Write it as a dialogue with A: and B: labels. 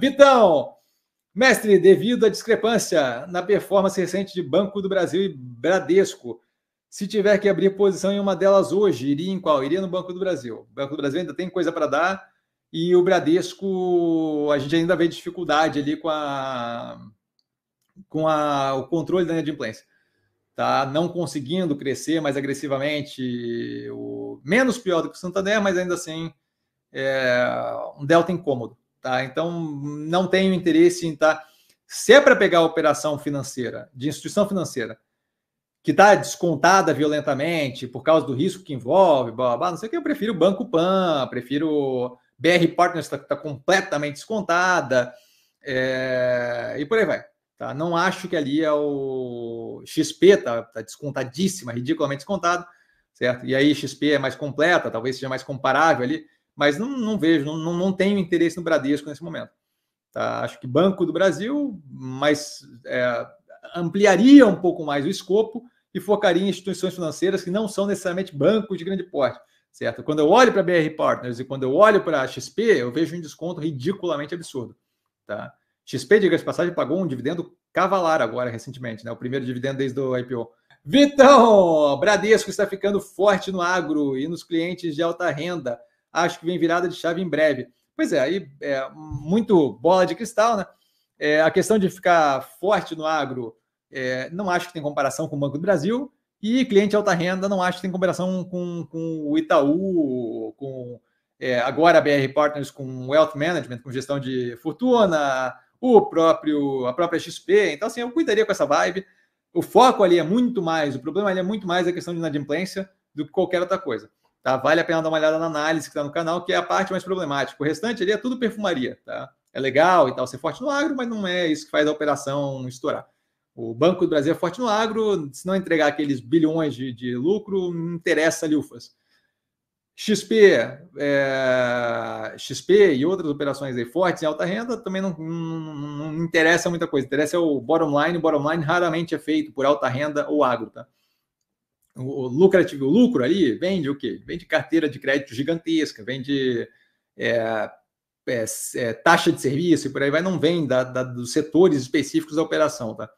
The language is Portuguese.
A: Vitão, mestre, devido à discrepância na performance recente de Banco do Brasil e Bradesco, se tiver que abrir posição em uma delas hoje, iria em qual? Iria no Banco do Brasil. O Banco do Brasil ainda tem coisa para dar e o Bradesco, a gente ainda vê dificuldade ali com a com a, o controle da inadimplência. Tá não conseguindo crescer mais agressivamente, o, menos pior do que o Santander, mas ainda assim é, um delta incômodo. Tá? Então, não tenho interesse em estar. Tá, se é para pegar a operação financeira, de instituição financeira, que está descontada violentamente por causa do risco que envolve, blá, blá, blá, não sei o que, eu prefiro Banco Pan, prefiro BR Partners, está tá completamente descontada, é... e por aí vai. Tá? Não acho que ali é o XP, está tá descontadíssima, ridiculamente descontado, certo? E aí XP é mais completa, talvez seja mais comparável ali, mas não, não vejo, não, não tenho interesse no Bradesco nesse momento. Tá? Acho que Banco do Brasil, mais é, ampliaria um pouco mais o escopo e focaria em instituições financeiras que não são necessariamente bancos de grande porte. Certo? Quando eu olho para BR Partners e quando eu olho para a XP, eu vejo um desconto ridiculamente absurdo. Tá? XP, diga-se passagem, pagou um dividendo cavalar agora recentemente, né? o primeiro dividendo desde o IPO. Vitão, Bradesco está ficando forte no agro e nos clientes de alta renda. Acho que vem virada de chave em breve. Pois é, aí é muito bola de cristal, né? É, a questão de ficar forte no agro, é, não acho que tem comparação com o Banco do Brasil. E cliente alta renda, não acho que tem comparação com, com o Itaú, com é, agora a BR Partners com Wealth Management, com gestão de fortuna, o próprio a própria XP. Então, assim, eu cuidaria com essa vibe. O foco ali é muito mais, o problema ali é muito mais a questão de inadimplência do que qualquer outra coisa. Tá? Vale a pena dar uma olhada na análise que está no canal, que é a parte mais problemática. O restante ali é tudo perfumaria. Tá? É legal e tal ser forte no agro, mas não é isso que faz a operação estourar. O Banco do Brasil é forte no agro, se não entregar aqueles bilhões de, de lucro, não interessa a Lufas. XP, é, XP e outras operações aí fortes em alta renda também não, não, não interessa muita coisa. Interessa é o bottom line. O bottom line raramente é feito por alta renda ou agro, tá? o lucrativo, o lucro ali vende o quê? vende carteira de crédito gigantesca, vende é, é, é, taxa de serviço e por aí vai, não vem da, da, dos setores específicos da operação, tá?